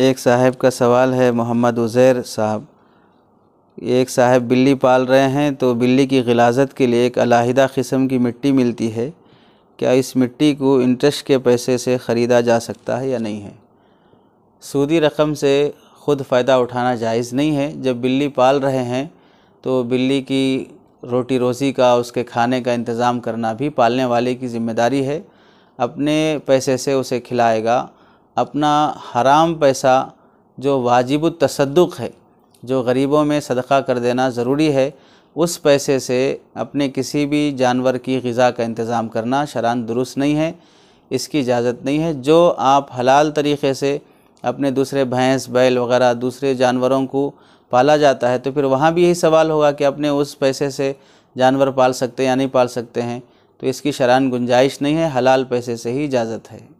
एक साहब का सवाल है मोहम्मद उज़ैर साहब एक साहब बिल्ली पाल रहे हैं तो बिल्ली की गलाजत के लिए एक अलाहिदा किस्म की मिट्टी मिलती है क्या इस मिट्टी को इंटरेस्ट के पैसे से ख़रीदा जा सकता है या नहीं है सूदी रकम से ख़ुद फ़ायदा उठाना जायज़ नहीं है जब बिल्ली पाल रहे हैं तो बिल्ली की रोटी रोज़ी का उसके खाने का इंतज़ाम करना भी पालने वाले की ज़िम्मेदारी है अपने पैसे से उसे खिलाएगा अपना हराम पैसा जो वाजिब तसदुक है जो गरीबों में सदका कर देना ज़रूरी है उस पैसे से अपने किसी भी जानवर की गज़ा का इंतज़ाम करना शरान दुरुस्त नहीं है इसकी इजाज़त नहीं है जो आप हलाल तरीक़े से अपने दूसरे भैंस बैल वगैरह दूसरे जानवरों को पाला जाता है तो फिर वहाँ भी यही सवाल होगा कि अपने उस पैसे से जानवर पाल सकते हैं या नहीं पाल सकते हैं तो इसकी शरान गुंजाइश नहीं है हलाल पैसे से ही इजाज़त है